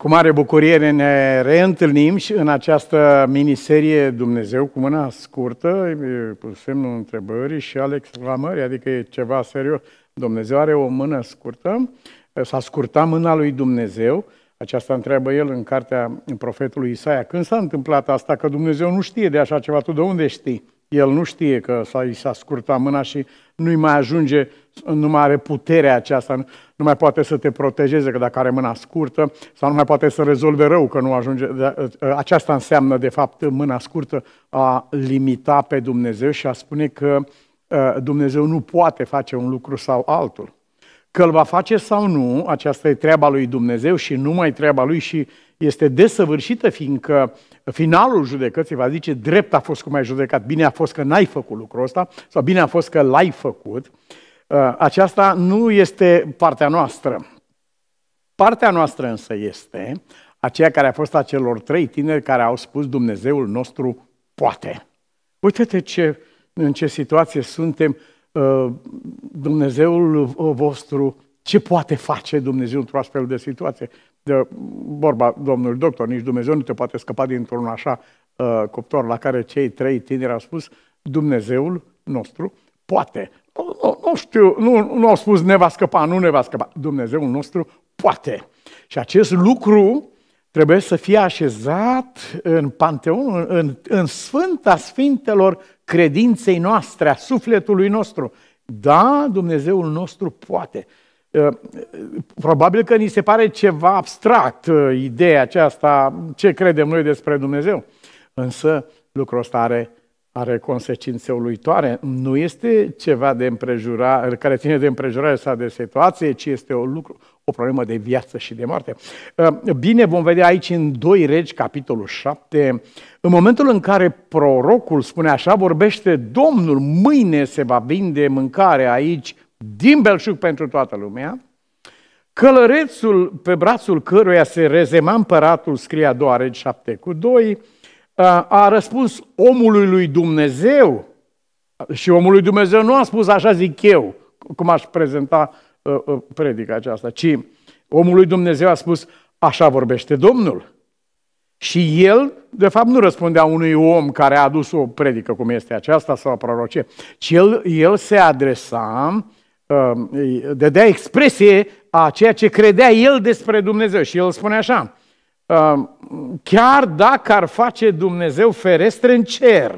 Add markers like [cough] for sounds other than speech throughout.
Cu mare bucurie ne reîntâlnim și în această miniserie Dumnezeu cu mâna scurtă, cu semnul întrebării și al exclamării, adică e ceva serios. Dumnezeu are o mână scurtă, s-a scurtat mâna lui Dumnezeu, aceasta întreabă el în cartea profetului Isaia. Când s-a întâmplat asta? Că Dumnezeu nu știe de așa ceva, tu de unde știi? El nu știe că s-a, i s-a scurtat mâna și nu-i mai ajunge, nu mai are puterea aceasta nu mai poate să te protejeze, că dacă are mâna scurtă, sau nu mai poate să rezolve rău, că nu ajunge. Ă, ă, aceasta înseamnă, de fapt, mâna scurtă a limita pe Dumnezeu și a spune că ă, Dumnezeu nu poate face un lucru sau altul. Că îl va face sau nu, aceasta e treaba lui Dumnezeu și numai treaba lui și este desăvârșită, fiindcă finalul judecății va zice drept a fost cum ai judecat, bine a fost că n-ai făcut lucrul ăsta sau bine a fost că l-ai făcut. Uh, aceasta nu este partea noastră. Partea noastră însă este aceea care a fost a celor trei tineri care au spus Dumnezeul nostru poate. Uite-te ce, în ce situație suntem, uh, Dumnezeul vostru, ce poate face Dumnezeu într-o astfel de situație? De vorba domnului doctor, nici Dumnezeu nu te poate scăpa dintr-un așa uh, cuptor la care cei trei tineri au spus Dumnezeul nostru poate nu știu, nu, nu au spus ne va scăpa, nu ne va scăpa. Dumnezeul nostru poate. Și acest lucru trebuie să fie așezat în panteon, în, în sfânta sfintelor credinței noastre, a sufletului nostru. Da, Dumnezeul nostru poate. Ă, probabil că ni se pare ceva abstract ă, ideea aceasta, ce credem noi despre Dumnezeu. Însă lucrul ăsta are are consecințe uluitoare. Nu este ceva de împrejurare, care ține de împrejurare sau de situație, ci este o, lucru, o problemă de viață și de moarte. Uh, bine, vom vedea aici în 2 Regi, capitolul 7, în momentul în care prorocul spune așa, vorbește Domnul, mâine se va vinde mâncare aici din belșug pentru toată lumea, călărețul pe brațul căruia se rezema împăratul, scrie a 2 Regi 7 cu 2, a răspuns omului lui Dumnezeu și omul lui Dumnezeu nu a spus așa zic eu, cum aș prezenta uh, uh, predica aceasta, ci omul lui Dumnezeu a spus așa vorbește Domnul. Și el, de fapt, nu răspundea unui om care a adus o predică cum este aceasta sau a prorocie, ci el, el se adresa, uh, dădea expresie a ceea ce credea el despre Dumnezeu. Și el spune așa, chiar dacă ar face Dumnezeu ferestre în cer,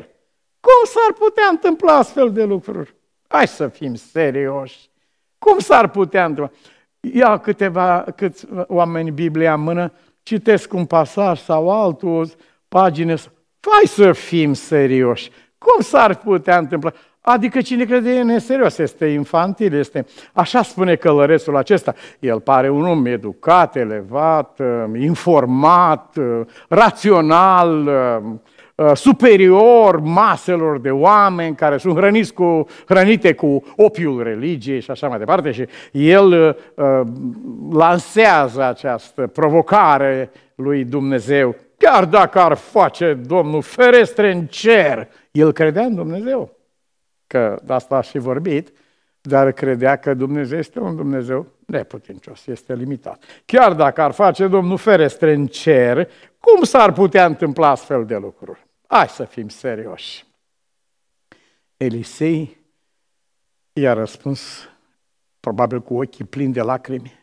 cum s-ar putea întâmpla astfel de lucruri? Hai să fim serioși. Cum s-ar putea întâmpla? Ia câteva câți oameni Biblia în mână, citesc un pasaj sau altul, pagine. Hai să fim serioși. Cum s-ar putea întâmpla? Adică cine crede în serios este infantil, este... Așa spune călărețul acesta. El pare un om educat, elevat, um, informat, um, rațional, um, uh, superior maselor de oameni care sunt hrăniți cu, hrănite cu opiul religiei și așa mai departe. Și el uh, lansează această provocare lui Dumnezeu. Chiar dacă ar face Domnul ferestre în cer, el credea în Dumnezeu că de asta a și vorbit, dar credea că Dumnezeu este un Dumnezeu neputincios, este limitat. Chiar dacă ar face Domnul ferestre în cer, cum s-ar putea întâmpla astfel de lucruri? Hai să fim serioși. Elisei i-a răspuns, probabil cu ochii plini de lacrimi,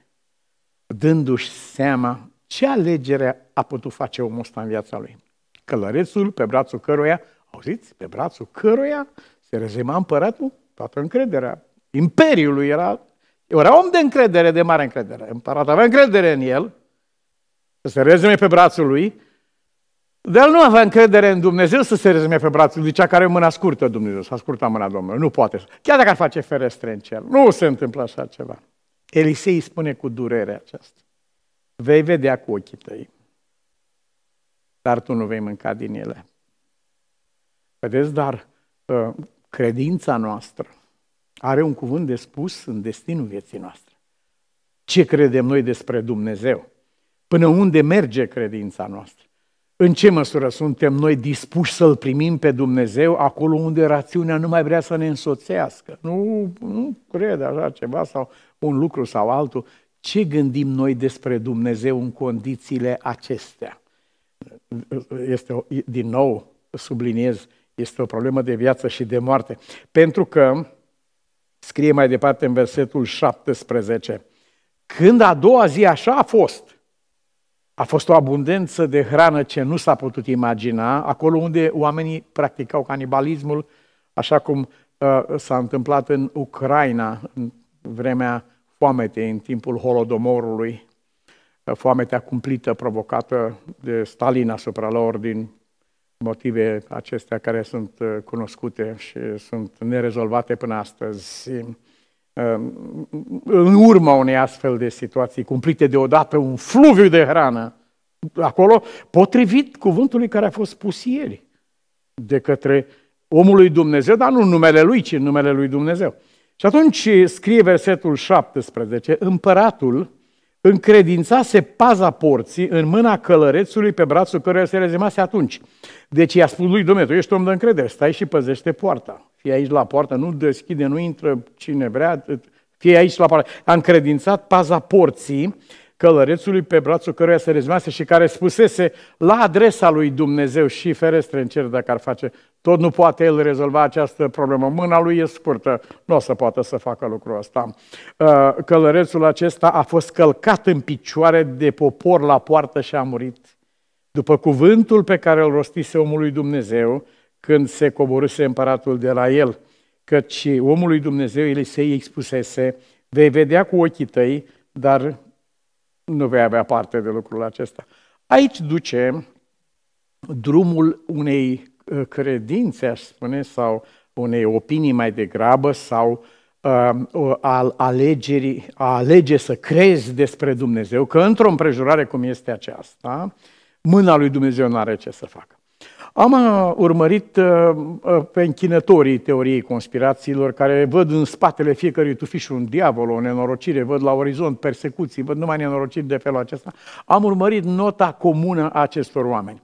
dându-și seama ce alegere a putut face omul ăsta în viața lui. Călărețul pe brațul căruia, auziți, pe brațul căruia se rezema împăratul, toată încrederea. lui era, era om de încredere, de mare încredere. Împăratul avea încredere în el, să se rezume pe brațul lui, dar el nu avea încredere în Dumnezeu să se rezume pe brațul lui, cea care mâna scurtă Dumnezeu, să asculta mâna Domnului. Nu poate. Chiar dacă ar face ferestre în cer, nu se întâmplă așa ceva. Elisei îi spune cu durere aceasta. Vei vedea cu ochii tăi, dar tu nu vei mânca din ele. Vedeți, dar uh, Credința noastră are un cuvânt de spus în destinul vieții noastre. Ce credem noi despre Dumnezeu? Până unde merge credința noastră? În ce măsură suntem noi dispuși să-L primim pe Dumnezeu acolo unde rațiunea nu mai vrea să ne însoțească? Nu, nu cred așa ceva sau un lucru sau altul. Ce gândim noi despre Dumnezeu în condițiile acestea? Este, din nou, subliniez, este o problemă de viață și de moarte. Pentru că, scrie mai departe în versetul 17, când a doua zi așa a fost, a fost o abundență de hrană ce nu s-a putut imagina, acolo unde oamenii practicau canibalismul, așa cum uh, s-a întâmplat în Ucraina, în vremea foametei, în timpul Holodomorului, uh, foametea cumplită provocată de Stalin asupra lor din motive acestea care sunt uh, cunoscute și sunt nerezolvate până astăzi. Um, în urma unei astfel de situații cumplite deodată un fluviu de hrană, acolo, potrivit cuvântului care a fost pus ieri de către omul lui Dumnezeu, dar nu în numele lui, ci în numele lui Dumnezeu. Și atunci scrie versetul 17, împăratul, încredințase paza porții în mâna călărețului pe brațul căruia se rezemase atunci. Deci i-a spus lui Dumnezeu, ești om de încredere, stai și păzește poarta. Fie aici la poartă, nu deschide, nu intră cine vrea, fie aici la poartă. A încredințat paza porții călărețului pe brațul căruia se rezumase și care spusese la adresa lui Dumnezeu și ferestre în cer dacă ar face, tot nu poate el rezolva această problemă. Mâna lui e scurtă, nu o să poată să facă lucrul ăsta. Uh, călărețul acesta a fost călcat în picioare de popor la poartă și a murit. După cuvântul pe care îl rostise omului Dumnezeu când se coboruse împăratul de la el, căci omului Dumnezeu el se expusese, vei vedea cu ochii tăi, dar nu vei avea parte de lucrul acesta. Aici duce drumul unei uh, credințe, aș spune, sau unei opinii mai degrabă, sau uh, al alegerii, a alege să crezi despre Dumnezeu, că într-o împrejurare cum este aceasta, mâna lui Dumnezeu nu are ce să facă. Am uh, urmărit uh, uh, pe închinătorii teoriei conspirațiilor care văd în spatele fiecărui tufiș un diavol, o nenorocire, văd la orizont persecuții, văd numai nenorociri de felul acesta. Am urmărit nota comună a acestor oameni.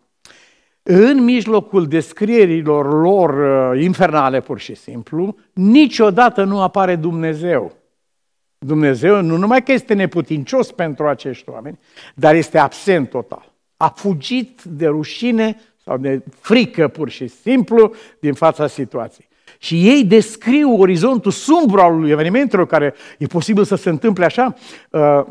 În mijlocul descrierilor lor infernale, pur și simplu, niciodată nu apare Dumnezeu. Dumnezeu nu numai că este neputincios pentru acești oameni, dar este absent total. A fugit de rușine sau de frică pur și simplu din fața situației. Și ei descriu orizontul sumbru al evenimentelor care e posibil să se întâmple așa. Uh,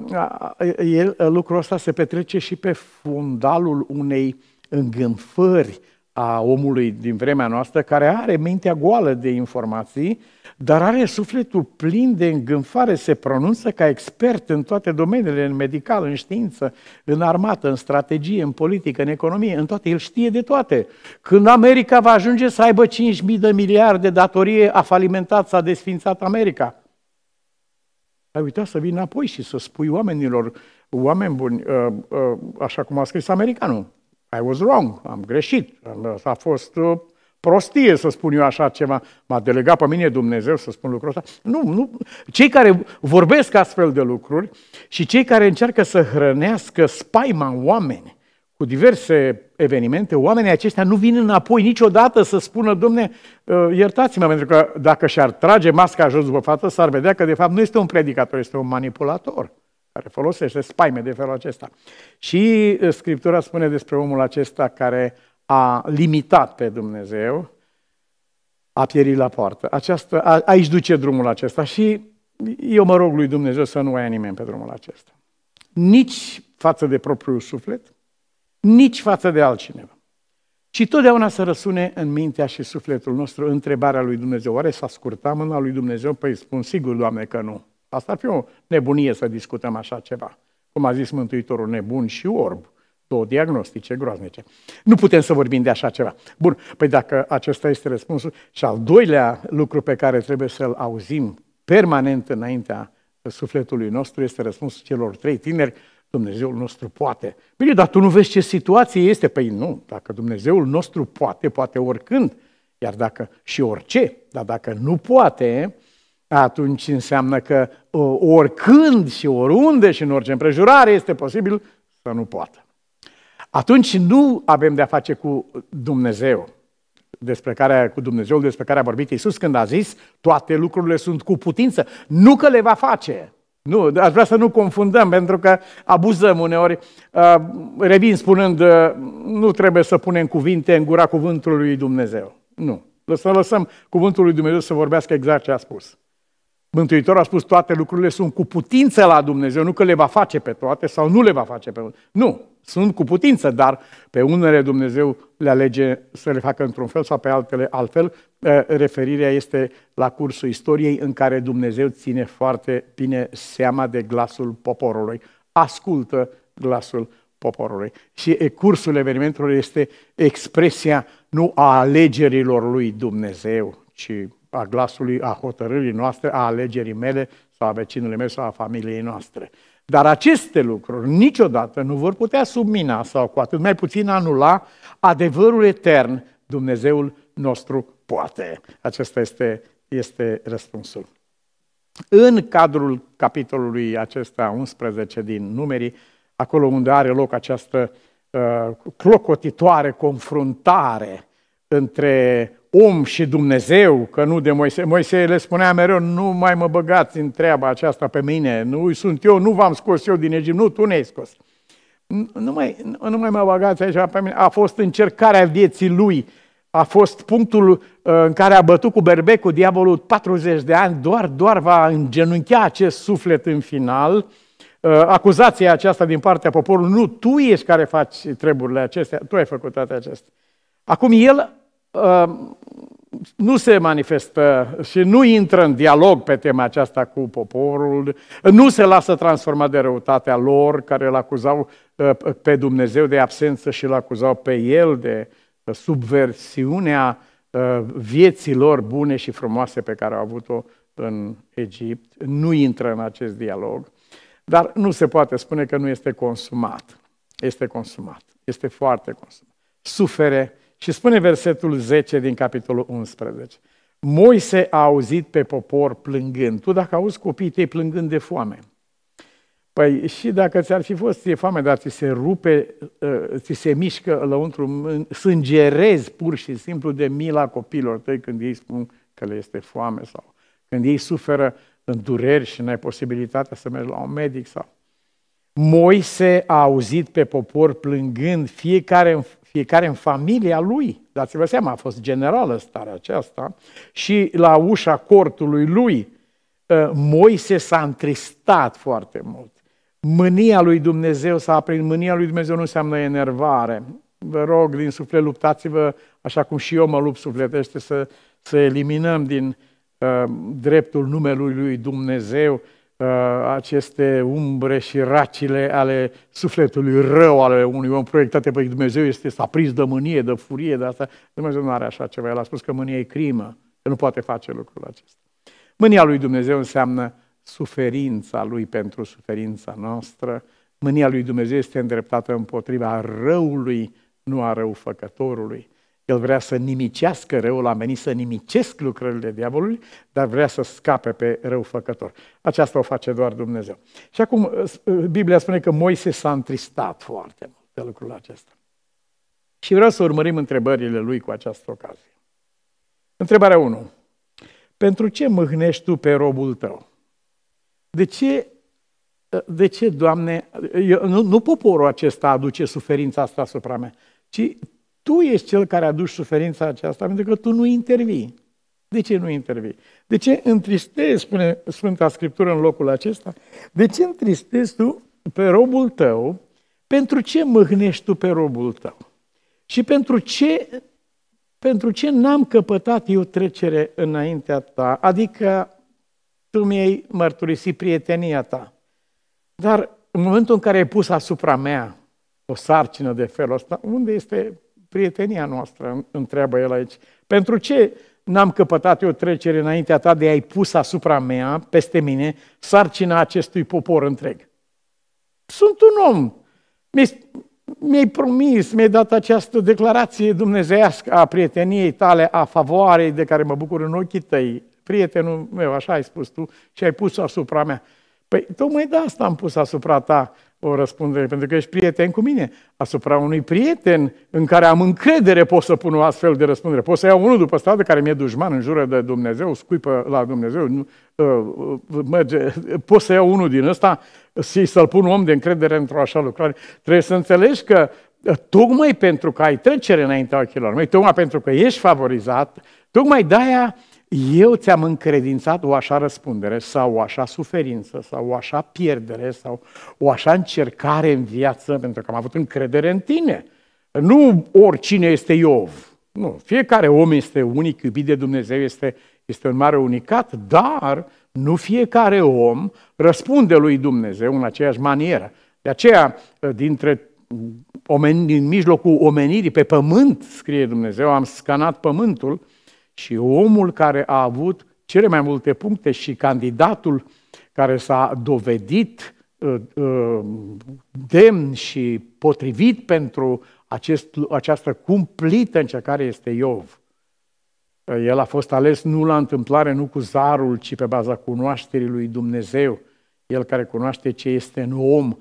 el, uh, lucrul ăsta se petrece și pe fundalul unei îngânfări a omului din vremea noastră care are mintea goală de informații dar are sufletul plin de îngânfare, se pronunță ca expert în toate domeniile, în medical, în știință, în armată, în strategie, în politică, în economie, în toate. El știe de toate. Când America va ajunge să aibă 5.000 de miliarde datorie, a falimentat, s-a desfințat America. Ai uitat să vii înapoi și să spui oamenilor, oameni buni, uh, uh, așa cum a scris americanul, I was wrong, am greșit, a fost uh, prostie să spun eu așa ceva. M-a delegat pe mine Dumnezeu să spun lucrul ăsta. Nu, nu. Cei care vorbesc astfel de lucruri și cei care încearcă să hrănească spaima oameni cu diverse evenimente, oamenii aceștia nu vin înapoi niciodată să spună, domne, uh, iertați-mă, pentru că dacă și-ar trage masca jos după față, s-ar vedea că de fapt nu este un predicator, este un manipulator care folosește spaime de felul acesta. Și uh, Scriptura spune despre omul acesta care a limitat pe Dumnezeu, a pierit la poartă. Aceasta, a, aici duce drumul acesta și eu mă rog lui Dumnezeu să nu ai nimeni pe drumul acesta. Nici față de propriul suflet, nici față de altcineva. Și totdeauna să răsune în mintea și sufletul nostru întrebarea lui Dumnezeu. Oare s-a scurtat mâna lui Dumnezeu? Păi spun sigur, Doamne, că nu. Asta ar fi o nebunie să discutăm așa ceva. Cum a zis Mântuitorul, nebun și orb. Două diagnostice groaznice. Nu putem să vorbim de așa ceva. Bun, păi dacă acesta este răspunsul, și al doilea lucru pe care trebuie să-l auzim permanent înaintea sufletului nostru este răspunsul celor trei tineri, Dumnezeul nostru poate. Bine, dar tu nu vezi ce situație este? Păi nu, dacă Dumnezeul nostru poate, poate oricând, iar dacă și orice, dar dacă nu poate, atunci înseamnă că uh, oricând și oriunde și în orice împrejurare este posibil să nu poată atunci nu avem de-a face cu Dumnezeu, despre care, cu Dumnezeul despre care a vorbit Iisus când a zis toate lucrurile sunt cu putință. Nu că le va face, nu, aș vrea să nu confundăm, pentru că abuzăm uneori. Uh, revin spunând, uh, nu trebuie să punem cuvinte în gura cuvântului lui Dumnezeu. Nu. Să lăsăm cuvântul lui Dumnezeu să vorbească exact ce a spus. Mântuitorul a spus toate lucrurile sunt cu putință la Dumnezeu, nu că le va face pe toate sau nu le va face pe toate. Nu sunt cu putință, dar pe unele Dumnezeu le alege să le facă într-un fel sau pe altele altfel. Eh, referirea este la cursul istoriei în care Dumnezeu ține foarte bine seama de glasul poporului. Ascultă glasul poporului. Și cursul evenimentelor este expresia nu a alegerilor lui Dumnezeu, ci a glasului, a hotărârii noastre, a alegerii mele sau a vecinului meu sau a familiei noastre. Dar aceste lucruri niciodată nu vor putea submina sau cu atât mai puțin anula adevărul etern, Dumnezeul nostru poate. Acesta este, este răspunsul. În cadrul capitolului acesta 11 din numerii, acolo unde are loc această uh, clocotitoare confruntare între om și Dumnezeu, că nu de Moise. Moise le spunea mereu, nu mai mă băgați în treaba aceasta pe mine, nu sunt eu, nu v-am scos eu din Egipt, nu, tu ne-ai scos. Nu mai, nu mai mă băgați aici pe mine. A fost încercarea vieții lui, a fost punctul uh, în care a bătut cu berbecul diavolul 40 de ani, doar, doar va îngenunchea acest suflet în final, uh, acuzația aceasta din partea poporului, nu, tu ești care faci treburile acestea, tu ai făcut toate acestea. Acum el Ehm, nu se manifestă și nu intră în dialog pe tema aceasta cu poporul, nu se lasă transformat de răutatea lor care îl acuzau eh, pe Dumnezeu de absență și îl acuzau pe el de eh, subversiunea eh, vieților bune și frumoase pe care au avut-o în Egipt. Nu intră în acest dialog, dar nu se poate spune că nu este consumat. Este consumat. Este foarte consumat. Sufere și spune versetul 10 din capitolul 11. Moise a auzit pe popor plângând. Tu dacă auzi copiii tăi plângând de foame, Păi și dacă ți-ar fi fost ție foame, dar ți se rupe, ă, ți se mișcă lăuntru, sângerezi pur și simplu de mila copilor tăi când ei spun că le este foame sau când ei suferă în dureri și n-ai posibilitatea să mergi la un medic sau... Moise a auzit pe popor plângând, fiecare fiecare în familia lui. Dați-vă seama, a fost generală starea aceasta. Și la ușa cortului lui, ă, Moise s-a întristat foarte mult. Mânia lui Dumnezeu s-a aprins. Mânia lui Dumnezeu nu înseamnă enervare. Vă rog, din suflet, luptați-vă, așa cum și eu mă lupt sufletește, să, să eliminăm din uh, dreptul numelui lui Dumnezeu Uh, aceste umbre și racile ale sufletului rău ale unui om proiectate pe Dumnezeu este să aprins de mânie, de furie, de asta. Dumnezeu nu are așa ceva. El a spus că mânie e crimă, că nu poate face lucrul acesta. Mânia lui Dumnezeu înseamnă suferința lui pentru suferința noastră. Mânia lui Dumnezeu este îndreptată împotriva răului, nu a răufăcătorului. El vrea să nimicească răul, a venit să nimicesc lucrările diavolului, dar vrea să scape pe făcător. Aceasta o face doar Dumnezeu. Și acum Biblia spune că Moise s-a întristat foarte mult de lucrul acesta. Și vreau să urmărim întrebările lui cu această ocazie. Întrebarea 1. Pentru ce mâhnești tu pe robul tău? De ce, de ce Doamne, eu, nu, nu poporul acesta aduce suferința asta asupra mea, ci tu ești cel care aduci suferința aceasta, pentru că tu nu intervii. De ce nu intervii? De ce întristezi, spune Sfânta Scriptură în locul acesta, de ce întristezi tu pe robul tău, pentru ce mâhnești tu pe robul tău? Și pentru ce, pentru ce n-am căpătat eu trecere înaintea ta? Adică tu mi-ai mărturisit prietenia ta. Dar în momentul în care ai pus asupra mea o sarcină de felul ăsta, unde este prietenia noastră, întreabă el aici. Pentru ce n-am căpătat eu trecere înaintea ta de a-i pus asupra mea, peste mine, sarcina acestui popor întreg? Sunt un om. Mi-ai promis, mi-ai dat această declarație dumnezeiască a prieteniei tale, a favoarei de care mă bucur în ochii tăi. Prietenul meu, așa ai spus tu, și ai pus asupra mea. Păi tocmai de asta am pus asupra ta o răspundere, pentru că ești prieten cu mine. Asupra unui prieten în care am încredere pot să pun o astfel de răspundere. Pot să iau unul după stradă care mi-e dușman, în jură de Dumnezeu, scuipă la Dumnezeu, ă, ă, merge. pot să iau unul din ăsta și să-l pun om de încredere într-o așa lucrare. Trebuie să înțelegi că ă, tocmai pentru că ai trecere înaintea ochilor mei, tocmai pentru că ești favorizat, tocmai de-aia eu ți-am încredințat o așa răspundere sau o așa suferință sau o așa pierdere sau o așa încercare în viață pentru că am avut încredere în tine. Nu oricine este Iov. Nu, fiecare om este unic, iubit de Dumnezeu, este, este un mare unicat, dar nu fiecare om răspunde lui Dumnezeu în aceeași manieră. De aceea, dintre omeni, în mijlocul omenirii pe pământ, scrie Dumnezeu, am scanat pământul, și omul care a avut cele mai multe puncte și candidatul care s-a dovedit uh, uh, demn și potrivit pentru acest, această cumplită încercare este Iov. Uh, el a fost ales nu la întâmplare, nu cu zarul, ci pe baza cunoașterii lui Dumnezeu. El care cunoaște ce este în om,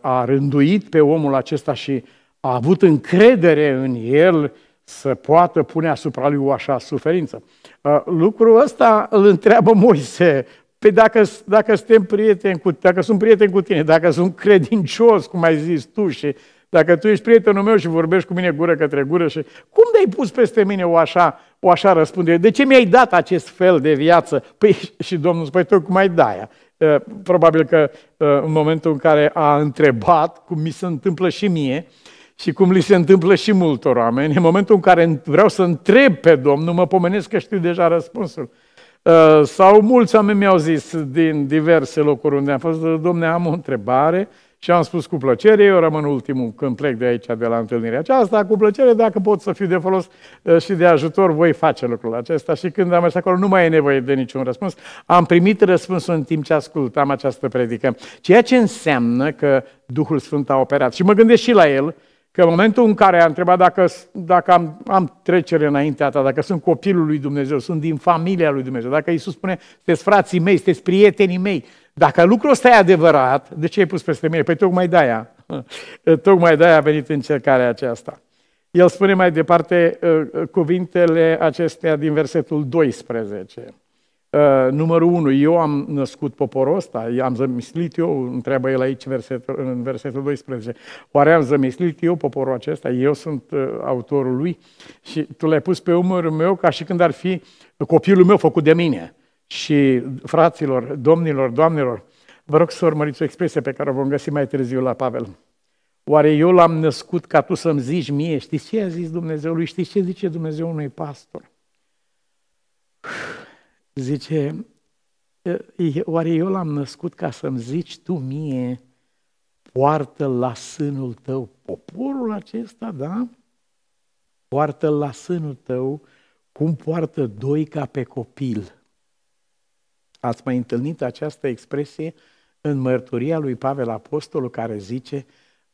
a rânduit pe omul acesta și a avut încredere în el să poată pune asupra lui o așa suferință. Uh, lucrul ăsta îl întreabă Moise. Pe dacă, dacă suntem prieteni cu, dacă sunt prieten cu tine, dacă sunt credincios, cum ai zis tu, și dacă tu ești prietenul meu și vorbești cu mine gură către gură și cum de-ai pus peste mine o așa, o așa răspundere? De ce mi-ai dat acest fel de viață? Păi [laughs] și Domnul spune, păi, tu cum ai da uh, Probabil că uh, în momentul în care a întrebat, cum mi se întâmplă și mie, și cum li se întâmplă și multor oameni, în momentul în care vreau să întreb pe Domnul, mă pomenesc că știu deja răspunsul. Uh, sau mulți oameni mi-au zis din diverse locuri unde am fost, domne, am o întrebare și am spus cu plăcere, eu rămân ultimul când plec de aici, de la întâlnirea aceasta, cu plăcere, dacă pot să fiu de folos uh, și de ajutor, voi face lucrul acesta. Și când am ajuns acolo, nu mai e nevoie de niciun răspuns. Am primit răspunsul în timp ce ascultam această predică. Ceea ce înseamnă că Duhul Sfânt a operat. Și mă gândesc și la el, Că în momentul în care a întrebat dacă, dacă am, am trecere înaintea ta, dacă sunt copilul lui Dumnezeu, sunt din familia lui Dumnezeu, dacă Iisus spune, sunteți frații mei, sunteți prietenii mei, dacă lucrul ăsta e adevărat, de ce ai pus peste mine? Păi tocmai de-aia, [laughs] tocmai de-aia a venit încercarea aceasta. El spune mai departe uh, uh, cuvintele acestea din versetul 12. Eh, numărul 1, eu am născut poporul ăsta, am zămislit eu, întreabă el aici versetul, în versetul 12, oare am zămislit eu poporul acesta, eu sunt eh, autorul lui și tu l-ai pus pe umărul meu ca și când ar fi copilul meu făcut de mine. Și fraților, domnilor, doamnelor, vă rog să urmăriți o expresie pe care o vom găsi mai târziu la Pavel. Oare eu l-am născut ca tu să-mi zici mie, Știți ce a zis Dumnezeu lui, Știți ce zice Dumnezeu unui pastor? Uf. Zice, oare eu l-am născut ca să-mi zici tu mie, poartă la sânul tău poporul acesta, da? poartă la sânul tău cum poartă doi ca pe copil. Ați mai întâlnit această expresie în mărturia lui Pavel Apostolul care zice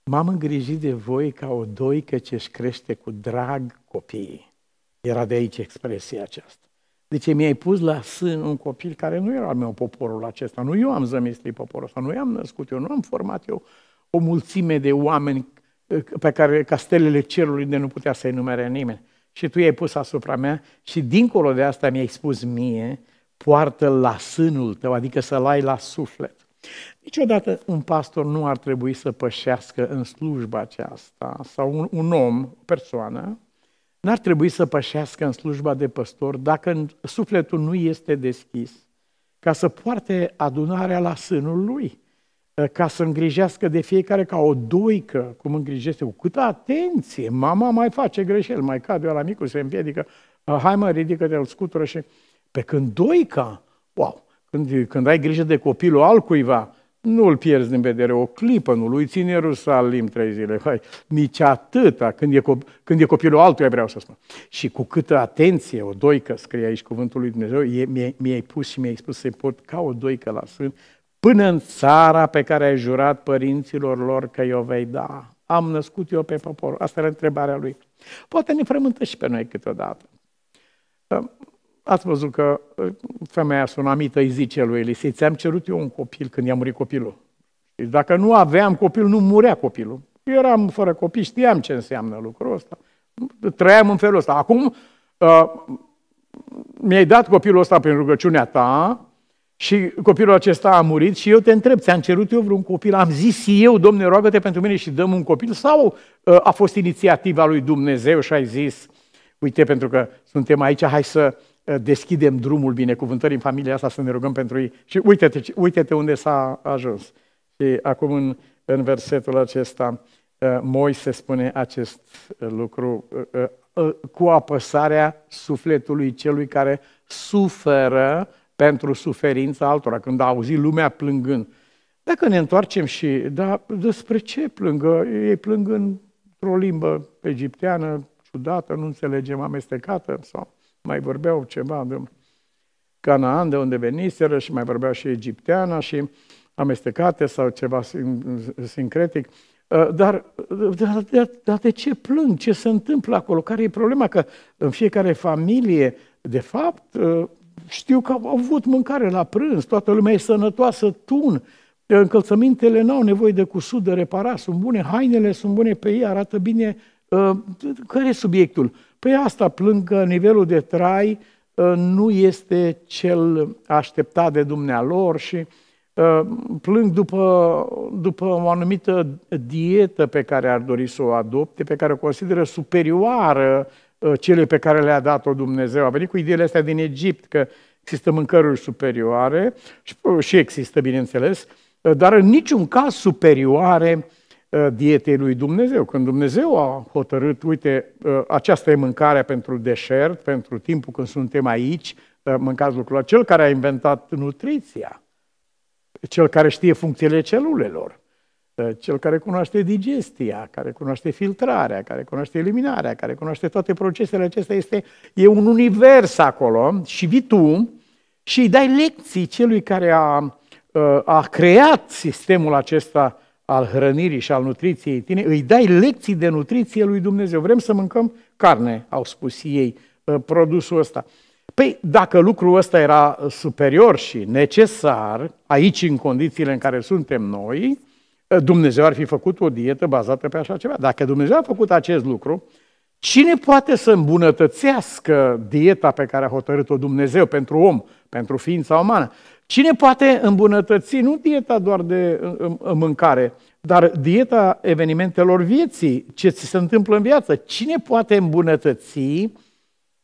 M-am îngrijit de voi ca o doică ce-și crește cu drag copiii. Era de aici expresia aceasta. Deci mi-ai pus la sân un copil care nu era al meu poporul acesta? Nu eu am zămislit poporul ăsta, nu i-am născut eu, nu am format eu o mulțime de oameni ă, pe care castelele cerului de nu putea să-i numere nimeni. Și tu i-ai pus asupra mea și dincolo de asta mi-ai spus mie, poartă la sânul tău, adică să-l ai la suflet. Niciodată un pastor nu ar trebui să pășească în slujba aceasta sau un, un om, o persoană, n-ar trebui să pășească în slujba de păstor dacă sufletul nu este deschis, ca să poarte adunarea la sânul lui, ă, ca să îngrijească de fiecare ca o doică, cum îngrijește, cu câtă atenție, mama mai face greșeli, mai cade la micul, se împiedică, ă, hai mă, ridică-te, îl scutură și... Pe când doica, wow, când, când ai grijă de copilul altcuiva, nu îl pierzi din vedere o clipă, nu-l uiți în Ierusalim trei zile, hai, nici atâta, când e, cop- când e copilul altuia, vreau să spun. Și cu câtă atenție o doică, scrie aici cuvântul lui Dumnezeu, mi-ai, mi-ai pus și mi-ai spus să-i port ca o doică la sân, până în țara pe care ai jurat părinților lor că i-o vei da. Am născut eu pe popor. Asta era întrebarea lui. Poate ne frământă și pe noi câteodată. Ați văzut că uh, femeia sunamită îi zice lui Elisei, ți-am cerut eu un copil când i-a murit copilul. Deci dacă nu aveam copil, nu murea copilul. Eu eram fără copii, știam ce înseamnă lucrul ăsta. Trăiam în felul ăsta. Acum uh, mi-ai dat copilul ăsta prin rugăciunea ta și copilul acesta a murit și eu te întreb, ți-am cerut eu vreun copil? Am zis eu, Domne, roagă-te pentru mine și dăm un copil? Sau uh, a fost inițiativa lui Dumnezeu și ai zis, uite, pentru că suntem aici, hai să Eh, deschidem drumul binecuvântării în familia asta, să ne rugăm pentru ei. Și uite-te, uite-te unde s-a ajuns. Și acum în, în versetul acesta, eh, Moise spune acest eh, lucru cu apăsarea sufletului celui care suferă pentru suferința altora, când a auzit lumea plângând. Dacă ne întoarcem și, da despre ce plângă? Ei plâng într-o limbă egipteană, ciudată, nu înțelegem, amestecată, sau mai vorbeau ceva de Canaan, de unde veniseră și mai vorbeau și egipteana și amestecate sau ceva sincretic. Uh, dar, dar, dar, dar de ce plâng? Ce se întâmplă acolo? Care e problema? Că în fiecare familie, de fapt, uh, știu că au avut mâncare la prânz, toată lumea e sănătoasă, tun, încălțămintele n-au nevoie de cusut, de reparat, sunt bune, hainele sunt bune pe ei, arată bine. Uh, care e subiectul? Păi asta plâng că nivelul de trai ă, nu este cel așteptat de dumnealor și ă, plâng după, după o anumită dietă pe care ar dori să o adopte, pe care o consideră superioară ă, cele pe care le-a dat-o Dumnezeu. A venit cu ideile astea din Egipt, că există mâncăruri superioare și, și există, bineînțeles, dar în niciun caz superioare Uh, dietei lui Dumnezeu. Când Dumnezeu a hotărât, uite, uh, aceasta e mâncarea pentru deșert, pentru timpul când suntem aici, uh, mâncați lucrul Cel care a inventat nutriția, cel care știe funcțiile celulelor, cel care cunoaște digestia, care cunoaște filtrarea, care cunoaște eliminarea, care cunoaște toate procesele acestea, este, e un univers acolo și vii tu și îi dai lecții celui care a, a creat sistemul acesta al hrănirii și al nutriției tine, îi dai lecții de nutriție lui Dumnezeu. Vrem să mâncăm carne, au spus ei, produsul ăsta. Păi dacă lucrul ăsta era superior și necesar, aici în condițiile în care suntem noi, Dumnezeu ar fi făcut o dietă bazată pe așa ceva. Dacă Dumnezeu a făcut acest lucru, cine poate să îmbunătățească dieta pe care a hotărât-o Dumnezeu pentru om, pentru ființa umană? Cine poate îmbunătăți nu dieta doar de mâncare, dar dieta evenimentelor vieții, ce ți se întâmplă în viață? Cine poate îmbunătăți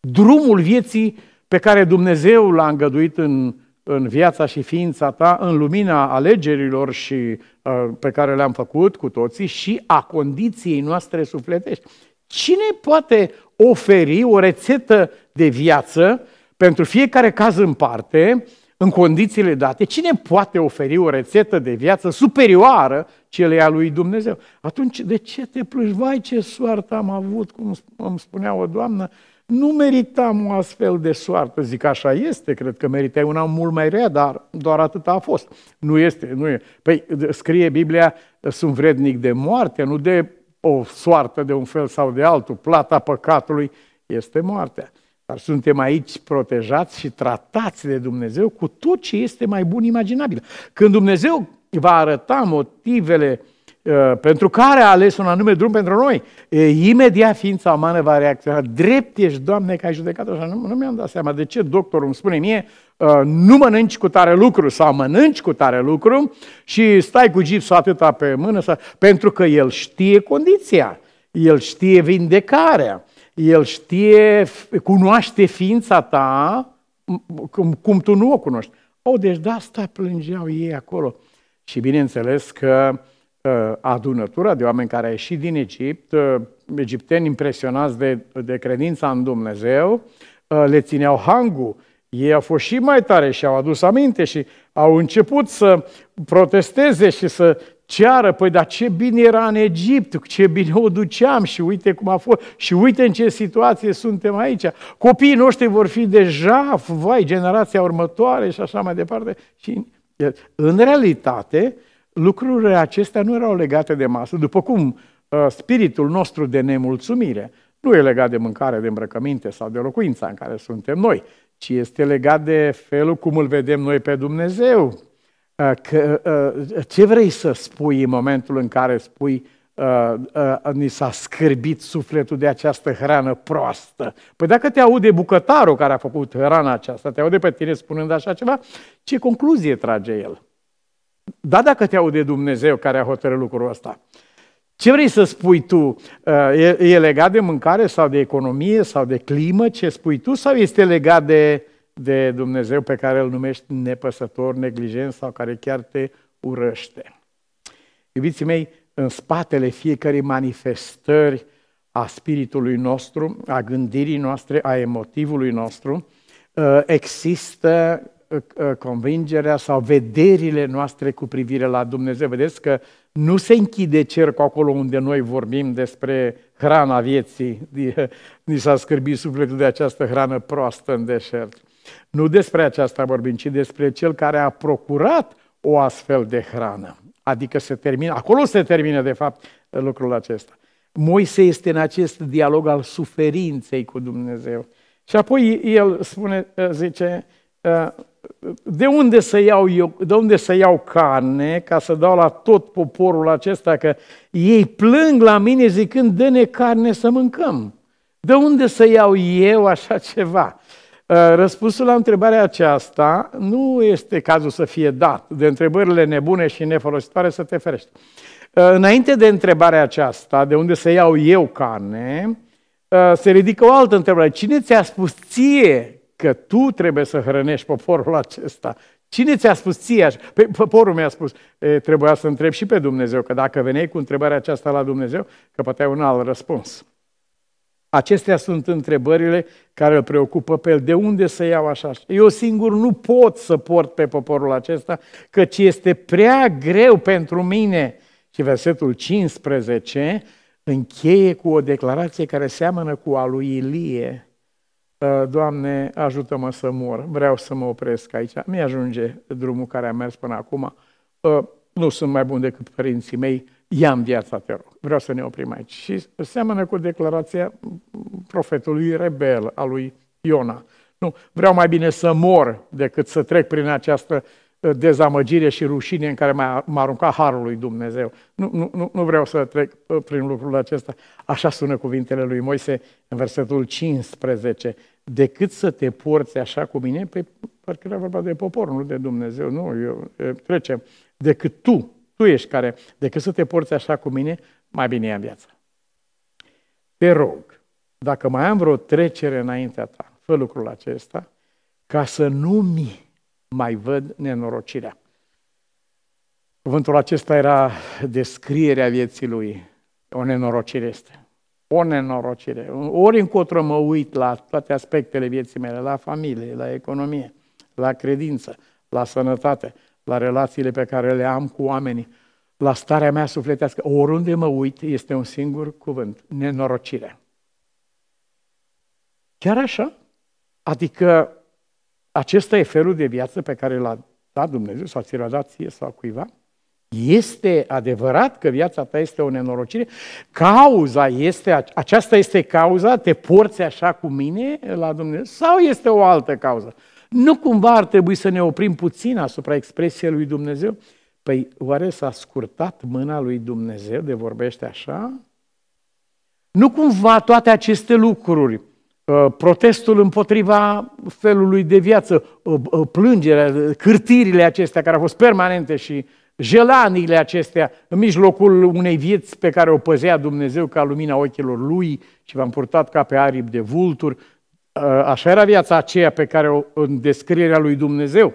drumul vieții pe care Dumnezeu l-a îngăduit în, în viața și ființa ta, în lumina alegerilor și, uh, pe care le-am făcut cu toții și a condiției noastre sufletești? Cine poate oferi o rețetă de viață pentru fiecare caz în parte, în condițiile date, cine poate oferi o rețetă de viață superioară celei a lui Dumnezeu? Atunci, de ce te plângi? Vai, ce soartă am avut, cum îmi spunea o doamnă, nu meritam o astfel de soartă. Zic, așa este, cred că meritai una mult mai rea, dar doar atât a fost. Nu este, nu e. Păi scrie Biblia, sunt vrednic de moarte, nu de o soartă de un fel sau de altul. Plata păcatului este moartea. Dar suntem aici protejați și tratați de Dumnezeu cu tot ce este mai bun imaginabil. Când Dumnezeu va arăta motivele uh, pentru care a ales un anume drum pentru noi, imediat ființa umană va reacționa. Drept ești, Doamne, că ai judecat așa. Nu, nu mi-am dat seama de ce doctorul îmi spune mie uh, nu mănânci cu tare lucru sau mănânci cu tare lucru și stai cu gipsul atâta pe mână, sau... pentru că el știe condiția, el știe vindecarea. El știe, cunoaște ființa ta cum, cum tu nu o cunoști. Oh, deci de da, asta plângeau ei acolo. Și bineînțeles că ă, adunătura de oameni care a ieșit din Egipt, ă, egipteni impresionați de, de credința în Dumnezeu, ă, le țineau hangul. Ei au fost și mai tare și au adus aminte și au început să protesteze și să ceară, păi dar ce bine era în Egipt, ce bine o duceam și uite cum a fost și uite în ce situație suntem aici. Copiii noștri vor fi deja, vai, generația următoare și așa mai departe. Și în realitate, lucrurile acestea nu erau legate de masă, după cum uh, spiritul nostru de nemulțumire nu e legat de mâncare, de îmbrăcăminte sau de locuința în care suntem noi, ci este legat de felul cum îl vedem noi pe Dumnezeu, Uh, că, uh, ce vrei să spui în momentul în care spui uh, ni s-a scârbit sufletul de această hrană proastă. Păi dacă te aude bucătarul care a făcut hrana aceasta, te aude pe tine spunând așa ceva, ce concluzie trage el? Da, dacă te aude Dumnezeu care a hotărât lucrul ăsta. Ce vrei să spui tu? E, e legat de mâncare sau de economie sau de climă? Ce spui tu? Sau este legat de de Dumnezeu pe care îl numești nepăsător, neglijent sau care chiar te urăște. Iubiții mei, în spatele fiecărei manifestări a spiritului nostru, a gândirii noastre, a emotivului nostru, ă, există ă, ă, convingerea sau vederile noastre cu privire la Dumnezeu. Vedeți că nu se închide cercul acolo unde noi vorbim despre hrana vieții. Ni s-a scârbit sufletul de această hrană proastă în deșert. Nu despre aceasta vorbim, ci despre cel care a procurat o astfel de hrană. Adică se termină, acolo se termină de fapt lucrul acesta. Moise este în acest dialog al suferinței cu Dumnezeu. Și apoi el spune, uh, zice, uh, de unde să iau eu, de unde să iau carne ca să dau la tot poporul acesta că ei plâng la mine zicând dă-ne carne să mâncăm. De unde să iau eu așa ceva? Uh, răspunsul la întrebarea aceasta nu este cazul să fie dat. De întrebările nebune și nefolositoare să te ferești. Uh, înainte de întrebarea aceasta, de unde să iau eu carne, uh, se ridică o altă întrebare. Cine ți-a spus ție că tu trebuie să hrănești poporul acesta? Cine ți-a spus ție așa? Păi, poporul mi-a spus. E, trebuia să întreb și pe Dumnezeu, că dacă veneai cu întrebarea aceasta la Dumnezeu, că poate ai un alt răspuns. Acestea sunt întrebările care îl preocupă pe el. De unde să iau așa? Eu singur nu pot să port pe poporul acesta, căci este prea greu pentru mine. Și versetul 15 încheie cu o declarație care seamănă cu a lui Ilie. Ă, Doamne, ajută-mă să mor, vreau să mă opresc aici. Mi-ajunge drumul care am mers până acum. Ă, nu sunt mai bun decât părinții mei, ia-mi viața, te rog, vreau să ne oprim aici. Și seamănă cu declarația profetului rebel, al lui Iona. Nu, vreau mai bine să mor decât să trec prin această uh, dezamăgire și rușine în care m-a aruncat harul lui Dumnezeu. Nu, nu, nu, nu vreau să trec uh, prin lucrul acesta. Așa sună cuvintele lui Moise în versetul 15. Decât să te porți așa cu mine, pe păi, parcă era vorba de popor, nu de Dumnezeu. Nu, eu, trecem. Decât tu, tu ești care, decât să te porți așa cu mine, mai bine e în viață. Te rog, dacă mai am vreo trecere înaintea ta, fă lucrul acesta, ca să nu-mi mai văd nenorocirea. Cuvântul acesta era descrierea vieții lui. O nenorocire este. O nenorocire. Ori încotro mă uit la toate aspectele vieții mele, la familie, la economie, la credință, la sănătate, la relațiile pe care le am cu oamenii, la starea mea sufletească. Oriunde mă uit, este un singur cuvânt, nenorocire. Chiar așa? Adică acesta e felul de viață pe care l-a dat Dumnezeu sau ți l-a dat ție sau cuiva? Este adevărat că viața ta este o nenorocire? Cauza este, aceasta este cauza, te porți așa cu mine la Dumnezeu? Sau este o altă cauză? Nu cumva ar trebui să ne oprim puțin asupra expresiei lui Dumnezeu? Păi oare s-a scurtat mâna lui Dumnezeu de vorbește așa? Nu cumva toate aceste lucruri Uh, protestul împotriva felului de viață, uh, uh, plângerea, cârtirile acestea care au fost permanente și jelaniile acestea în mijlocul unei vieți pe care o păzea Dumnezeu ca lumina ochilor lui și v-am purtat ca pe aripi de vulturi. Așa era viața aceea pe care o, în descrierea lui Dumnezeu,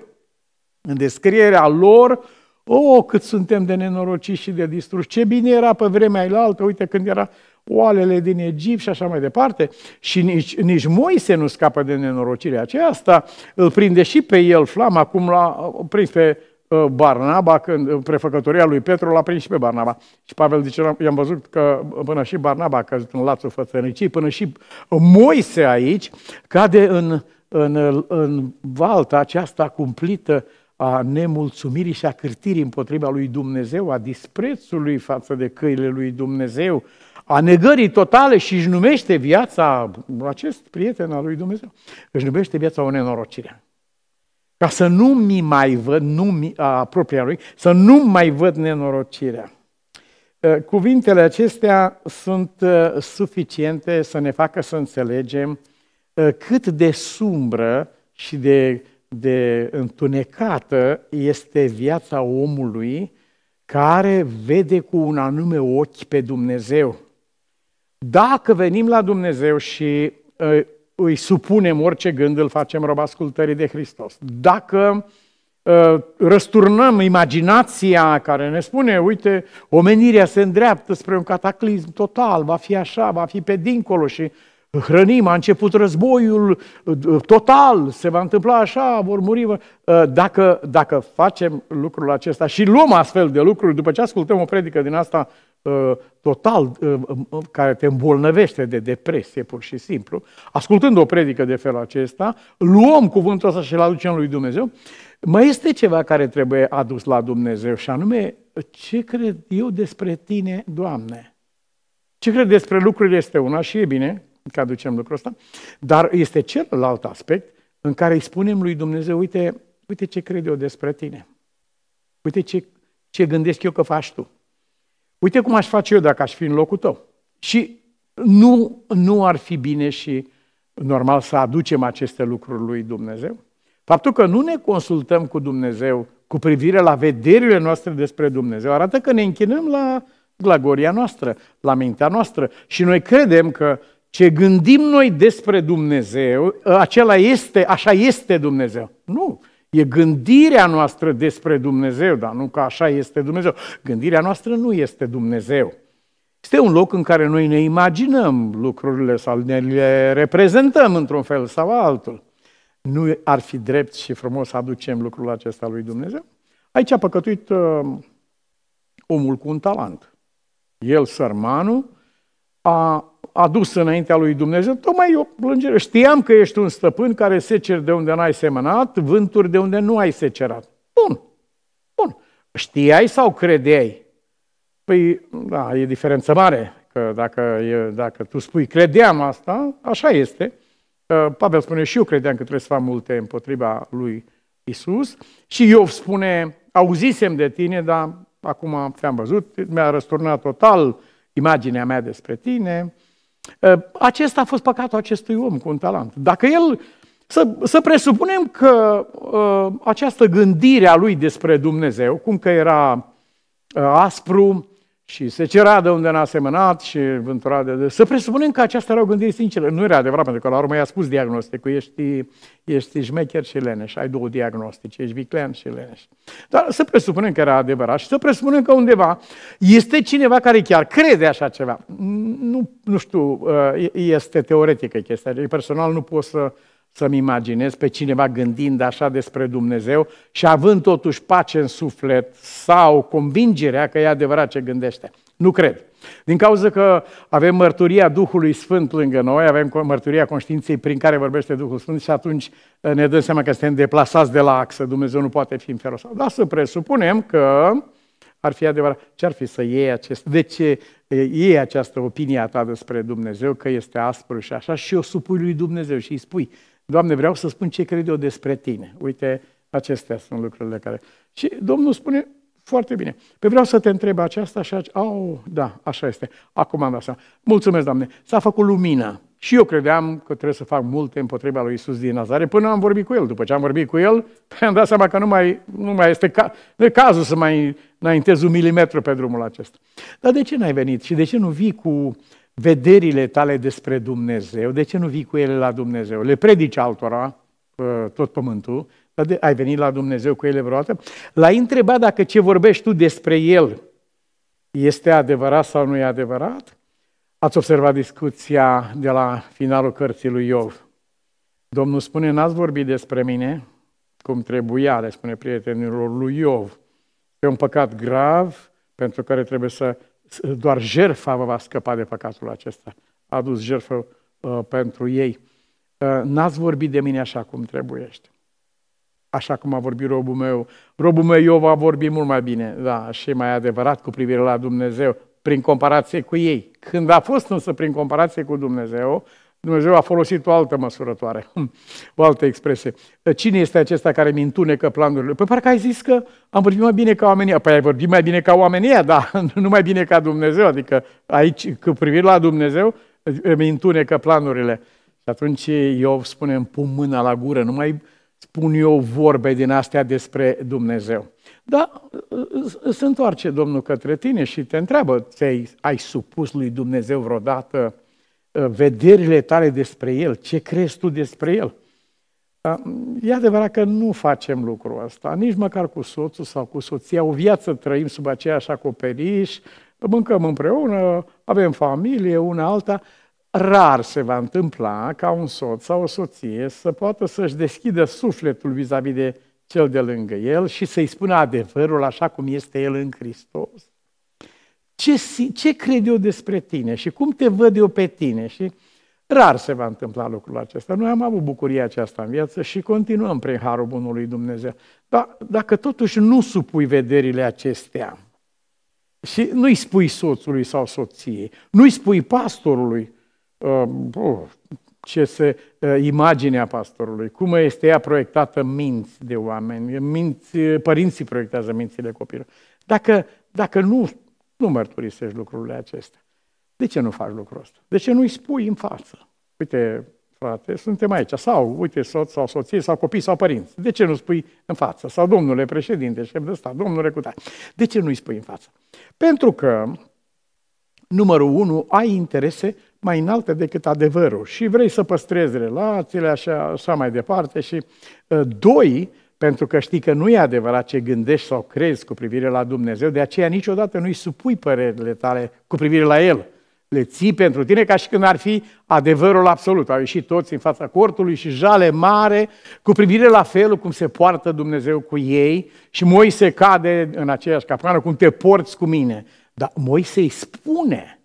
în descrierea lor, o, oh, cât suntem de nenorociți și de distruși. Ce bine era pe vremea ailaltă, uite când era oalele din Egipt și așa mai departe. Și nici, nici Moise nu scapă de nenorocirea aceasta, îl prinde și pe el flama, cum l-a uh, prins pe uh, Barnaba, când uh, prefăcătoria lui Petru l-a prins și pe Barnaba. Și Pavel zice, i-am văzut că până și Barnaba a căzut în lațul fățănicii, până și Moise aici cade în, în, în valta aceasta cumplită a nemulțumirii și a cârtirii împotriva lui Dumnezeu, a disprețului față de căile lui Dumnezeu, a negării totale și își numește viața, acest prieten al lui Dumnezeu, își numește viața o nenorocire. Ca să nu mi mai văd, nu mi, a propria lui, să nu mai văd nenorocirea. Cuvintele acestea sunt suficiente să ne facă să înțelegem cât de sumbră și de, de întunecată este viața omului care vede cu un anume ochi pe Dumnezeu dacă venim la Dumnezeu și ă, îi supunem orice gând, îl facem rob ascultării de Hristos. Dacă ă, răsturnăm imaginația care ne spune, uite, omenirea se îndreaptă spre un cataclism total, va fi așa, va fi pe dincolo și hrănim, a început războiul ă, total, se va întâmpla așa, vor muri. Dacă, dacă facem lucrul acesta și luăm astfel de lucruri, după ce ascultăm o predică din asta, Uh, total uh, uh, care te îmbolnăvește de depresie, pur și simplu, ascultând o predică de felul acesta, luăm cuvântul ăsta și îl aducem lui Dumnezeu, mai este ceva care trebuie adus la Dumnezeu și anume, ce cred eu despre tine, Doamne? Ce cred despre lucrurile este una și e bine că aducem lucrul ăsta, dar este celălalt aspect în care îi spunem lui Dumnezeu, uite, uite ce cred eu despre tine. Uite ce, ce gândesc eu că faci tu. Uite cum aș face eu dacă aș fi în locul tău. Și nu, nu ar fi bine și normal să aducem aceste lucruri lui Dumnezeu? Faptul că nu ne consultăm cu Dumnezeu cu privire la vederile noastre despre Dumnezeu arată că ne închinăm la glagoria noastră, la mintea noastră. Și noi credem că ce gândim noi despre Dumnezeu, ă, acela este, așa este Dumnezeu. Nu. E gândirea noastră despre Dumnezeu, dar nu că așa este Dumnezeu. Gândirea noastră nu este Dumnezeu. Este un loc în care noi ne imaginăm lucrurile sau ne le reprezentăm într-un fel sau altul. Nu ar fi drept și frumos să aducem lucrul acesta lui Dumnezeu? Aici a păcătuit uh, omul cu un talent. El, sărmanul, a adus înaintea lui Dumnezeu, tocmai o plângere. Știam că ești un stăpân care seceri de unde n-ai semănat, vânturi de unde nu ai secerat. Bun, bun. Știai sau credeai? Păi, da, e diferență mare, că dacă, e, dacă tu spui credeam asta, așa este. Pavel spune și eu credeam că trebuie să fac multe împotriva lui Isus și Iov spune, auzisem de tine, dar acum te-am văzut, mi-a răsturnat total imaginea mea despre tine, Eh, acesta a fost păcatul acestui om cu un talent. Dacă el, să, să presupunem că eh, această gândire a lui despre Dumnezeu, cum că era eh, aspru, și se cerea de unde n-a semănat și vântura de... Să presupunem că aceasta era o gândire sinceră. Nu era adevărat, pentru că la urmă i-a spus diagnosticul. Ești, ești șmecher și leneș. Ai două diagnostice, ești viclean și leneș. Dar să presupunem că era adevărat și să presupunem că undeva este cineva care chiar crede așa ceva. Nu, nu știu, uh, este teoretică chestia. Personal nu pot să să-mi imaginez pe cineva gândind așa despre Dumnezeu și având totuși pace în suflet sau convingerea că e adevărat ce gândește. Nu cred. Din cauza că avem mărturia Duhului Sfânt lângă noi, avem mărturia conștiinței prin care vorbește Duhul Sfânt și atunci eh, ne dăm seama că suntem deplasați de la axă, Dumnezeu nu poate fi în felul ăsta. Dar să presupunem că ar fi adevărat. Ce ar fi să iei acest... De ce eh, iei această opinie a ta despre Dumnezeu, că este aspru și așa, și o supui lui Dumnezeu și îi spui, Doamne, vreau să spun ce cred eu despre tine. Uite, acestea sunt lucrurile care... Și Domnul spune, foarte bine. Pe vreau să te întreb aceasta și așa... Oh, da, așa este. Acum am dat seama. Mulțumesc, Doamne. S-a făcut lumină. Și eu credeam că trebuie să fac multe împotriva lui Isus din Nazare până am vorbit cu el. După ce am vorbit cu el, [laughs] am dat seama că nu mai, nu mai este ca, de cazul să mai înaintez un milimetru pe drumul acesta. Dar de ce n-ai venit și de ce nu vii cu vederile tale despre Dumnezeu, de ce nu vii cu ele la Dumnezeu? Le predici altora, uh, tot pământul, dar de, ai venit la Dumnezeu cu ele vreodată? L-ai întrebat dacă ce vorbești tu despre El este adevărat sau nu e adevărat? Ați observat discuția de la finalul cărții lui Iov. Domnul spune, n-ați vorbit despre mine cum trebuia, le spune prietenilor lui Iov. E un păcat grav pentru care trebuie să doar jertfa vă va scăpa de păcatul acesta. A adus jertfă uh, pentru ei. Uh, n-ați vorbit de mine așa cum trebuiește. Așa cum a vorbit robul meu. Robul meu eu va vorbi mult mai bine, da, și mai adevărat cu privire la Dumnezeu, prin comparație cu ei. Când a fost însă prin comparație cu Dumnezeu, Dumnezeu a folosit o altă măsurătoare, [laughs] o altă expresie. Cine este acesta care mi întunecă planurile? Păi parcă ai zis că am vorbit mai bine ca oamenii. Păi ai vorbit mai bine ca oamenii, [laughs] dar nu mai bine ca Dumnezeu. Adică aici, cu privire la Dumnezeu, mi întunecă planurile. Și atunci eu spune, îmi pun mâna la gură, nu mai spun eu vorbe din astea despre Dumnezeu. Dar se întoarce Domnul către tine și te întreabă, ai supus lui Dumnezeu vreodată Uh, vederile tale despre el, ce crezi tu despre el. Uh, e adevărat că nu facem lucrul ăsta, nici măcar cu soțul sau cu soția. O viață trăim sub aceeași acoperiș, mâncăm împreună, avem familie, una alta. Rar se va întâmpla ca un soț sau o soție să poată să-și deschidă sufletul vis-a-vis de cel de lângă el și să-i spună adevărul așa cum este el în Hristos ce, ce cred eu despre tine și cum te văd eu pe tine. Și rar se va întâmpla lucrul acesta. Noi am avut bucuria aceasta în viață și continuăm prin harul bunului Dumnezeu. Dar dacă totuși nu supui vederile acestea, și nu-i spui soțului sau soției, nu-i spui pastorului uh, uh, ce se, uh, imaginea pastorului, cum este ea proiectată minți de oameni, minți, uh, părinții proiectează mințile copilor. Dacă, dacă nu nu mărturisești lucrurile acestea. De ce nu faci lucrul ăsta? De ce nu-i spui în față? Uite, frate, suntem aici. Sau, uite, soț sau soție sau copii sau părinți. De ce nu spui în față? Sau, domnule președinte, șef de stat, domnule cutare. De ce nu-i spui în față? Pentru că, numărul unu, ai interese mai înalte decât adevărul și vrei să păstrezi relațiile așa, așa mai departe și, ă, doi, pentru că știi că nu e adevărat ce gândești sau crezi cu privire la Dumnezeu, de aceea niciodată nu-i supui părerile tale cu privire la El. Le ții pentru tine ca și când ar fi adevărul absolut. Au ieșit toți în fața cortului și jale mare cu privire la felul cum se poartă Dumnezeu cu ei și Moise cade în aceeași capcană, cum te porți cu mine. Dar Moise îi spune,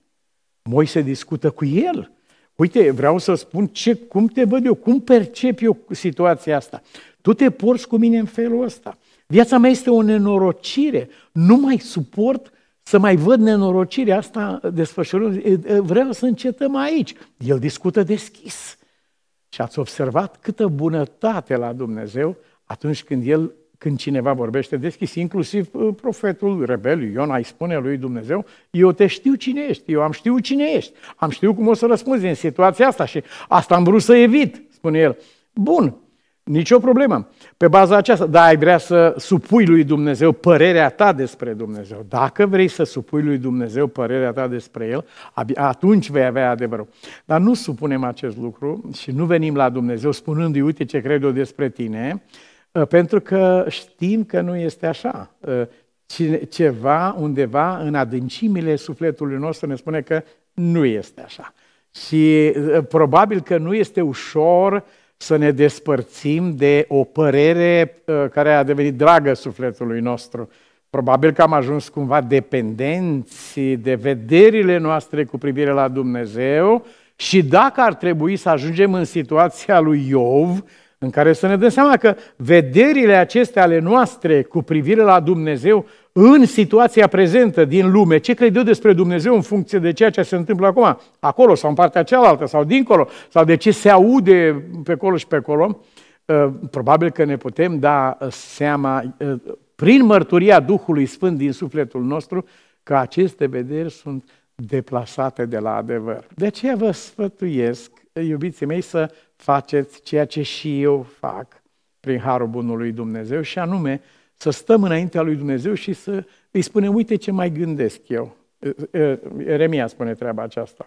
Moise discută cu el. Uite, vreau să spun ce, cum te văd eu, cum percep eu situația asta. Tu te porți cu mine în felul ăsta. Viața mea este o nenorocire. Nu mai suport să mai văd nenorocirea asta desfășurând. Vreau să încetăm aici. El discută deschis. Și ați observat câtă bunătate la Dumnezeu atunci când el când cineva vorbește deschis, inclusiv uh, profetul rebel Ion, îi spune lui Dumnezeu, eu te știu cine ești, eu am știut cine ești, am știut cum o să răspunzi în situația asta și asta am vrut să evit, spune el. Bun, Nicio problemă. Pe baza aceasta, da, ai vrea să supui lui Dumnezeu părerea ta despre Dumnezeu. Dacă vrei să supui lui Dumnezeu părerea ta despre El, atunci vei avea adevărul. Dar nu supunem acest lucru și nu venim la Dumnezeu spunându-i, uite ce cred eu despre tine, ă, pentru că știm că nu este așa. Ă, ceva undeva în adâncimile sufletului nostru ne spune că nu este așa. Și ă, probabil că nu este ușor uh, să ne despărțim de o părere uh, care a devenit dragă sufletului nostru. Probabil că am ajuns cumva dependenți de vederile noastre cu privire la Dumnezeu și dacă ar trebui să ajungem în situația lui Iov, în care să ne dăm seama că vederile acestea ale noastre cu privire la Dumnezeu în situația prezentă din lume, ce cred eu despre Dumnezeu în funcție de ceea ce se întâmplă acum, acolo sau în partea cealaltă sau dincolo, sau de ce se aude pe acolo și pe acolo, uh, probabil că ne putem da uh, seama, uh, prin mărturia Duhului Sfânt din sufletul nostru, că aceste vederi sunt deplasate de la adevăr. De aceea vă sfătuiesc, iubiții mei, să faceți ceea ce și eu fac prin Harul Bunului Dumnezeu și anume să stăm înaintea lui Dumnezeu și să îi spunem, uite ce mai gândesc eu. Eremia spune treaba aceasta.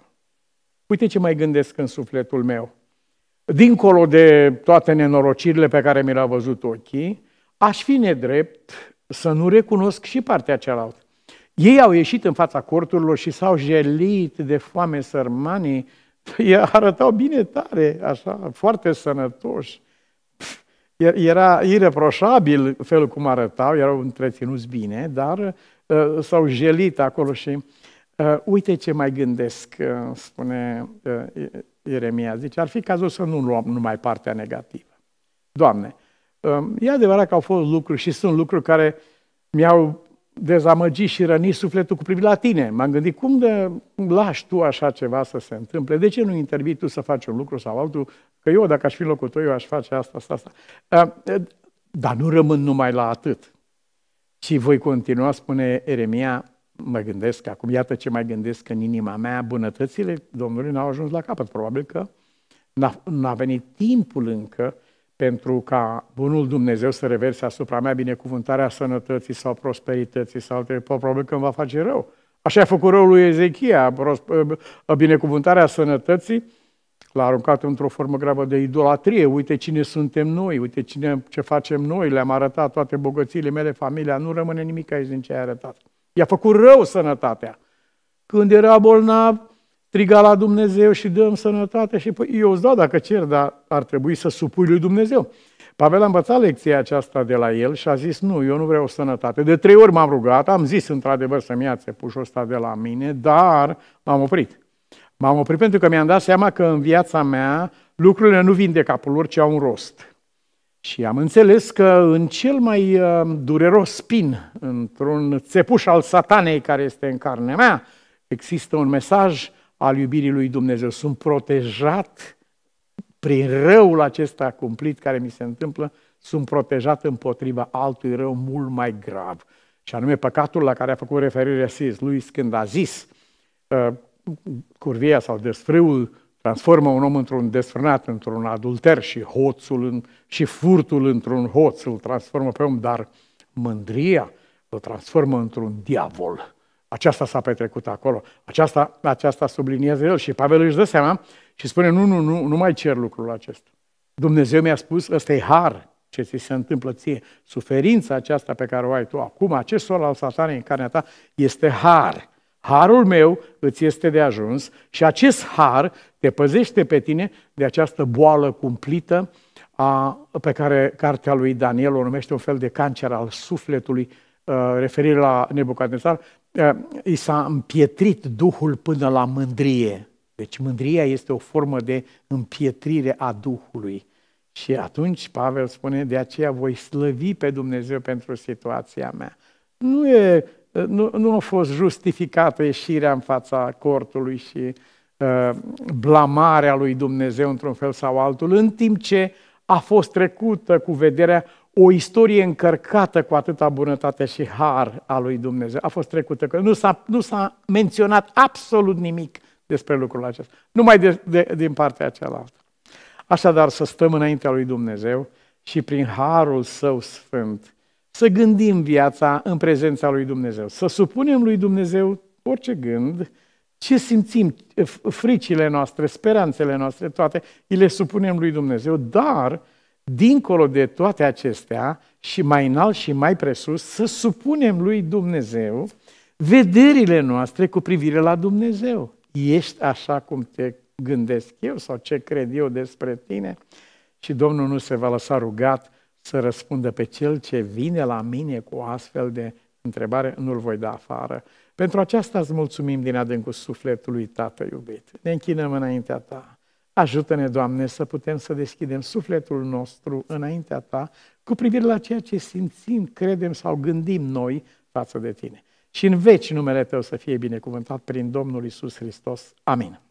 Uite ce mai gândesc în sufletul meu. Dincolo de toate nenorocirile pe care mi le au văzut ochii, aș fi nedrept să nu recunosc și partea cealaltă. Ei au ieșit în fața corturilor și s-au jelit de foame sărmanii. [laughs] Ei arătau bine tare, așa, foarte sănătoși. Era ireproșabil felul cum arătau, erau întreținuți bine, dar uh, s-au jelit acolo și uh, uite ce mai gândesc, uh, spune Ieremia. Zice, ar fi cazul să nu luăm numai partea negativă. Doamne, um, e adevărat că au fost lucruri și sunt lucruri care mi-au dezamăgit și rănit sufletul cu privire la tine. M-am gândit, cum de lași tu așa ceva să se întâmple? De ce nu intervii tu să faci un lucru sau altul Că eu, dacă aș fi în locul tău, eu aș face asta, asta, asta. Dar nu rămân numai la atât. Și voi continua, spune Eremia, mă gândesc acum, iată ce mai gândesc în inima mea, bunătățile Domnului n-au ajuns la capăt. Probabil că n-a, venit timpul încă pentru ca bunul Dumnezeu să reverse asupra mea binecuvântarea sănătății sau prosperității sau alte, probabil că îmi va face rău. Așa a făcut răul lui Ezechia, binecuvântarea sănătății L-a aruncat într-o formă gravă de idolatrie. Uite cine suntem noi, uite cine, ce facem noi, le-am arătat toate bogățiile mele, familia, nu rămâne nimic aici din ce ai arătat. I-a făcut rău sănătatea. Când era bolnav, striga la Dumnezeu și dăm sănătate și păi, eu îți dau dacă cer, dar ar trebui să supui lui Dumnezeu. Pavel a învățat lecția aceasta de la el și a zis, nu, eu nu vreau sănătate. De trei ori m-am rugat, am zis într-adevăr să-mi ia țepușul ăsta de la mine, dar m-am oprit. M-am oprit pentru că mi-am dat seama că în viața mea lucrurile nu vin de capul lor, ci au un rost. Și am înțeles că în cel mai uh, dureros spin, într-un țepuș al satanei care este în carnea mea, există un mesaj al iubirii lui Dumnezeu. Sunt protejat prin răul acesta cumplit care mi se întâmplă, sunt protejat împotriva altui rău mult mai grav. Și anume păcatul la care a făcut referire Sis, Luis când a zis uh, curvia sau desfrâul transformă un om într-un desfrânat, într-un adulter și hoțul în, și furtul într-un hoț îl transformă pe om, dar mândria îl transformă într-un diavol. Aceasta s-a petrecut acolo. Aceasta, aceasta subliniază el și Pavel își dă seama și spune, nu, nu, nu, nu mai cer lucrul acesta. Dumnezeu mi-a spus, ăsta e har ce ți se întâmplă ție. Suferința aceasta pe care o ai tu acum, acest sol al satanei în carnea ta, este har. Harul meu îți este de ajuns și acest har te păzește pe tine de această boală cumplită a, pe care cartea lui Daniel o numește un fel de cancer al sufletului, uh, referire la Nebucadnețar, uh, i s-a împietrit Duhul până la mândrie. Deci mândria este o formă de împietrire a Duhului. Și atunci Pavel spune, de aceea voi slăvi pe Dumnezeu pentru situația mea. Nu e nu, nu a fost justificată ieșirea în fața cortului și uh, blamarea lui Dumnezeu într-un fel sau altul, în timp ce a fost trecută cu vederea o istorie încărcată cu atâta bunătate și har a lui Dumnezeu. A fost trecută, nu s-a, nu s-a menționat absolut nimic despre lucrul acesta, numai de, de, din partea cealaltă. Așadar, să stăm înaintea lui Dumnezeu și prin harul său sfânt să gândim viața în prezența lui Dumnezeu, să supunem lui Dumnezeu orice gând, ce simțim, fricile noastre, speranțele noastre, toate, îi le supunem lui Dumnezeu, dar, dincolo de toate acestea, și mai înalt și mai presus, să supunem lui Dumnezeu vederile noastre cu privire la Dumnezeu. Ești așa cum te gândesc eu sau ce cred eu despre tine? Și Domnul nu se va lăsa rugat să răspundă pe cel ce vine la mine cu o astfel de întrebare, nu-l voi da afară. Pentru aceasta îți mulțumim din adâncul sufletului, Tată iubit. Ne închinăm înaintea Ta. Ajută-ne, Doamne, să putem să deschidem sufletul nostru înaintea Ta cu privire la ceea ce simțim, credem sau gândim noi față de Tine. Și în veci numele Tău să fie binecuvântat prin Domnul Isus Hristos. Amin.